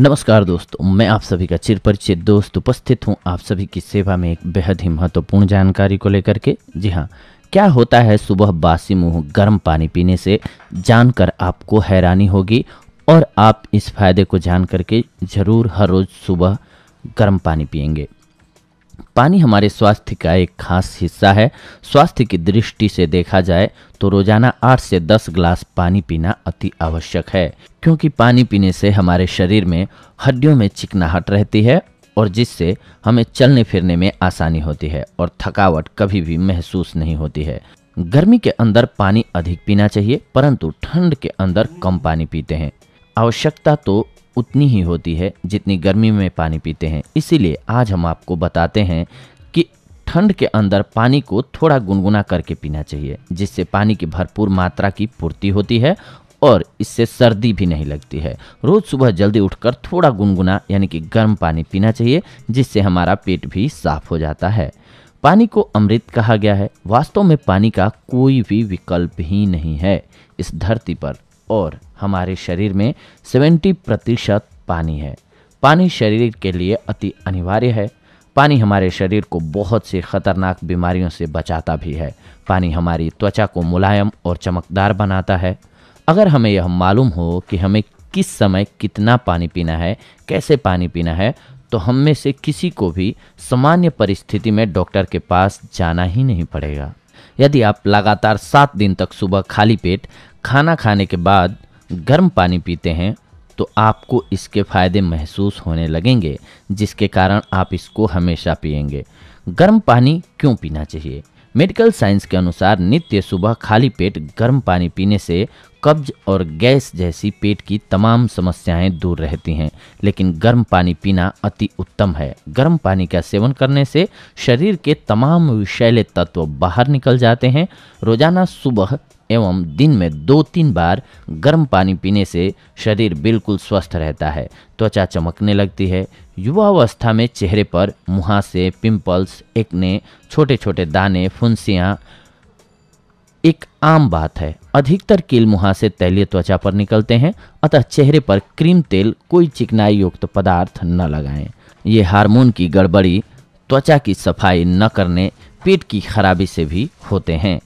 नमस्कार दोस्तों मैं आप सभी का चिर दोस्त उपस्थित हूँ आप सभी की सेवा में एक बेहद ही महत्वपूर्ण जानकारी को लेकर के जी हाँ क्या होता है सुबह बासी मुंह गर्म पानी पीने से जानकर आपको हैरानी होगी और आप इस फायदे को जान करके ज़रूर हर रोज़ सुबह गर्म पानी पियेंगे पानी हमारे स्वास्थ्य का एक खास हिस्सा है स्वास्थ्य की दृष्टि से देखा जाए तो रोजाना 8 से 10 ग्लास पानी पीना अति आवश्यक है क्योंकि पानी पीने से हमारे शरीर में हड्डियों में चिकनाहट रहती है और जिससे हमें चलने फिरने में आसानी होती है और थकावट कभी भी महसूस नहीं होती है गर्मी के अंदर पानी अधिक पीना चाहिए परंतु ठंड के अंदर कम पानी पीते हैं आवश्यकता तो उतनी ही होती है जितनी गर्मी में पानी पीते हैं इसीलिए आज हम आपको बताते हैं कि ठंड के अंदर पानी को थोड़ा गुनगुना करके पीना चाहिए जिससे पानी की भरपूर मात्रा की पूर्ति होती है और इससे सर्दी भी नहीं लगती है रोज़ सुबह जल्दी उठकर थोड़ा गुनगुना यानी कि गर्म पानी पीना चाहिए जिससे हमारा पेट भी साफ हो जाता है पानी को अमृत कहा गया है वास्तव में पानी का कोई भी विकल्प ही नहीं है इस धरती पर और हमारे शरीर में 70 प्रतिशत पानी है पानी शरीर के लिए अति अनिवार्य है पानी हमारे शरीर को बहुत से खतरनाक बीमारियों से बचाता भी है पानी हमारी त्वचा को मुलायम और चमकदार बनाता है अगर हमें यह मालूम हो कि हमें किस समय कितना पानी पीना है कैसे पानी पीना है तो हम में से किसी को भी सामान्य परिस्थिति में डॉक्टर के पास जाना ही नहीं पड़ेगा यदि आप लगातार सात दिन तक सुबह खाली पेट खाना खाने के बाद गर्म पानी पीते हैं तो आपको इसके फ़ायदे महसूस होने लगेंगे जिसके कारण आप इसको हमेशा पियेंगे गर्म पानी क्यों पीना चाहिए मेडिकल साइंस के अनुसार नित्य सुबह खाली पेट गर्म पानी पीने से कब्ज और गैस जैसी पेट की तमाम समस्याएं दूर रहती हैं लेकिन गर्म पानी पीना अति उत्तम है गर्म पानी का सेवन करने से शरीर के तमाम विषैले तत्व बाहर निकल जाते हैं रोजाना सुबह एवं दिन में दो तीन बार गर्म पानी पीने से शरीर बिल्कुल स्वस्थ रहता है त्वचा चमकने लगती है युवावस्था में चेहरे पर मुहासे पिंपल्स एकने छोटे छोटे दाने फुंसियाँ एक आम बात है अधिकतर कील मुहासे तैलीय त्वचा पर निकलते हैं अतः चेहरे पर क्रीम तेल कोई चिकनाई युक्त पदार्थ न लगाएं ये हार्मोन की गड़बड़ी त्वचा की सफाई न करने पेट की खराबी से भी होते हैं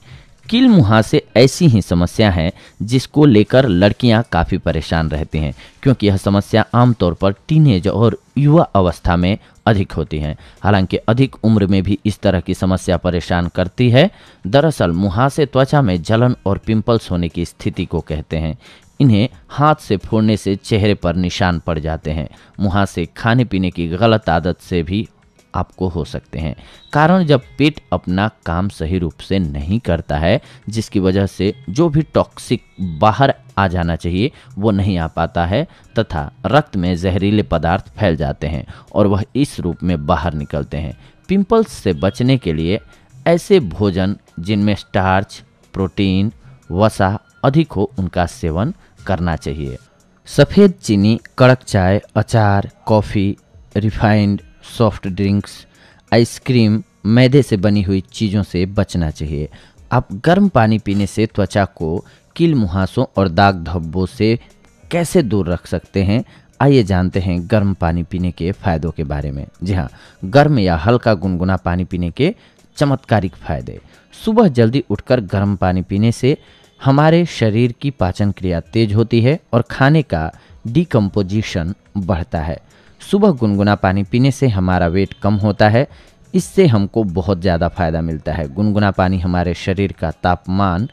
किल मुहा से ऐसी ही समस्या है जिसको लेकर लड़कियां काफ़ी परेशान रहती हैं क्योंकि यह समस्या आमतौर पर टीनेज और युवा अवस्था में अधिक होती हैं हालांकि अधिक उम्र में भी इस तरह की समस्या परेशान करती है दरअसल मुहा से त्वचा में जलन और पिंपल्स होने की स्थिति को कहते हैं इन्हें हाथ से फोड़ने से चेहरे पर निशान पड़ जाते हैं मुहा से खाने पीने की गलत आदत से भी आपको हो सकते हैं कारण जब पेट अपना काम सही रूप से नहीं करता है जिसकी वजह से जो भी टॉक्सिक बाहर आ जाना चाहिए वो नहीं आ पाता है तथा रक्त में जहरीले पदार्थ फैल जाते हैं और वह इस रूप में बाहर निकलते हैं पिंपल्स से बचने के लिए ऐसे भोजन जिनमें स्टार्च प्रोटीन वसा अधिक हो उनका सेवन करना चाहिए सफ़ेद चीनी कड़क चाय अचार coffee refined soft drinks ice cream मैदे से बनी हुई चीज़ों से बचना चाहिए आप गर्म पानी पीने से त्वचा को किल मुहासों और दाग धब्बों से कैसे दूर रख सकते हैं आइए जानते हैं गर्म पानी पीने के फायदों के बारे में जी हाँ गर्म या हल्का गुनगुना पानी पीने के चमत्कारिक फायदे सुबह जल्दी उठकर गर्म पानी पीने से हमारे शरीर की पाचन क्रिया तेज होती है और खाने का डिकम्पोजिशन बढ़ता है सुबह गुनगुना पानी पीने से हमारा वेट कम होता है इससे हमको बहुत ज़्यादा फ़ायदा मिलता है गुनगुना पानी हमारे शरीर का तापमान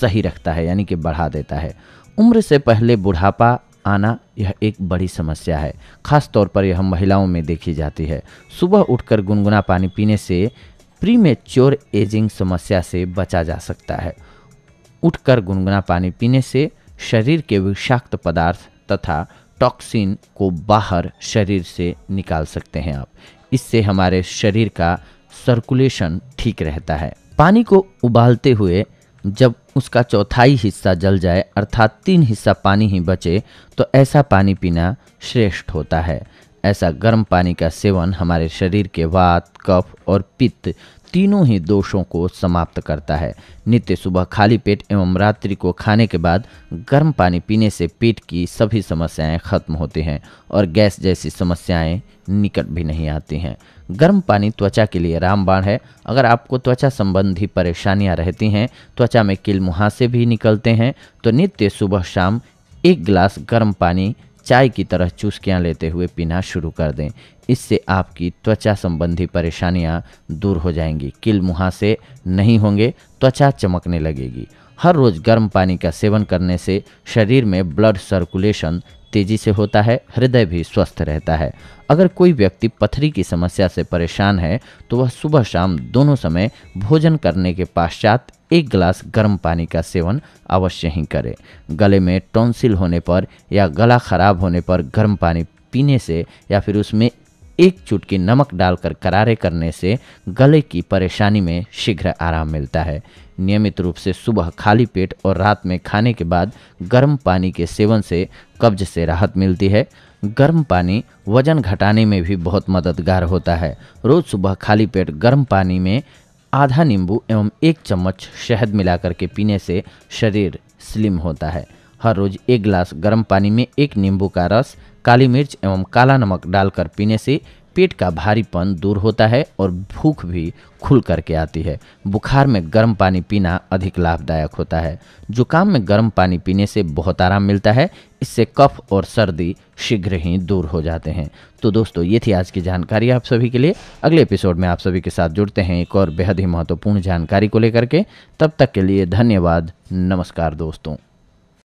सही रखता है यानी कि बढ़ा देता है उम्र से पहले बुढ़ापा आना यह एक बड़ी समस्या है ख़ास तौर पर यह महिलाओं में देखी जाती है सुबह उठकर गुनगुना पानी पीने से प्री मेच्योर एजिंग समस्या से बचा जा सकता है उठकर गुनगुना पानी पीने से शरीर के विषाक्त पदार्थ तथा टॉक्सिन को बाहर शरीर से निकाल सकते हैं आप इससे हमारे शरीर का सर्कुलेशन ठीक रहता है पानी को उबालते हुए जब उसका चौथाई हिस्सा जल जाए अर्थात तीन हिस्सा पानी ही बचे तो ऐसा पानी पीना श्रेष्ठ होता है ऐसा गर्म पानी का सेवन हमारे शरीर के वात कफ और पित्त तीनों ही दोषों को समाप्त करता है नित्य सुबह खाली पेट एवं रात्रि को खाने के बाद गर्म पानी पीने से पेट की सभी समस्याएं खत्म होती हैं और गैस जैसी समस्याएं निकट भी नहीं आती हैं गर्म पानी त्वचा के लिए रामबाण है अगर आपको त्वचा संबंधी परेशानियां रहती हैं त्वचा में किल मुहासे भी निकलते हैं तो नित्य सुबह शाम एक गिलास गर्म पानी चाय की तरह चुस्कियाँ लेते हुए पीना शुरू कर दें इससे आपकी त्वचा संबंधी परेशानियाँ दूर हो जाएंगी किल मुहासे नहीं होंगे त्वचा चमकने लगेगी हर रोज़ गर्म पानी का सेवन करने से शरीर में ब्लड सर्कुलेशन तेजी से होता है हृदय भी स्वस्थ रहता है अगर कोई व्यक्ति पथरी की समस्या से परेशान है तो वह सुबह शाम दोनों समय भोजन करने के पश्चात एक गिलास गर्म पानी का सेवन अवश्य ही करें गले में टॉन्सिल होने पर या गला खराब होने पर गर्म पानी पीने से या फिर उसमें एक चुटकी नमक डालकर करारे करने से गले की परेशानी में शीघ्र आराम मिलता है नियमित रूप से सुबह खाली पेट और रात में खाने के बाद गर्म पानी के सेवन से कब्ज से राहत मिलती है गर्म पानी वजन घटाने में भी बहुत मददगार होता है रोज़ सुबह खाली पेट गर्म पानी में आधा नींबू एवं एक चम्मच शहद मिलाकर के पीने से शरीर स्लिम होता है हर रोज एक गिलास गर्म पानी में एक नींबू का रस काली मिर्च एवं काला नमक डालकर पीने से पेट का भारीपन दूर होता है और भूख भी खुल करके आती है बुखार में गर्म पानी पीना अधिक लाभदायक होता है जुकाम में गर्म पानी पीने से बहुत आराम मिलता है इससे कफ और सर्दी शीघ्र ही दूर हो जाते हैं तो दोस्तों ये थी आज की जानकारी आप सभी के लिए अगले एपिसोड में आप सभी के साथ जुड़ते हैं एक और बेहद ही महत्वपूर्ण जानकारी को लेकर के तब तक के लिए धन्यवाद नमस्कार दोस्तों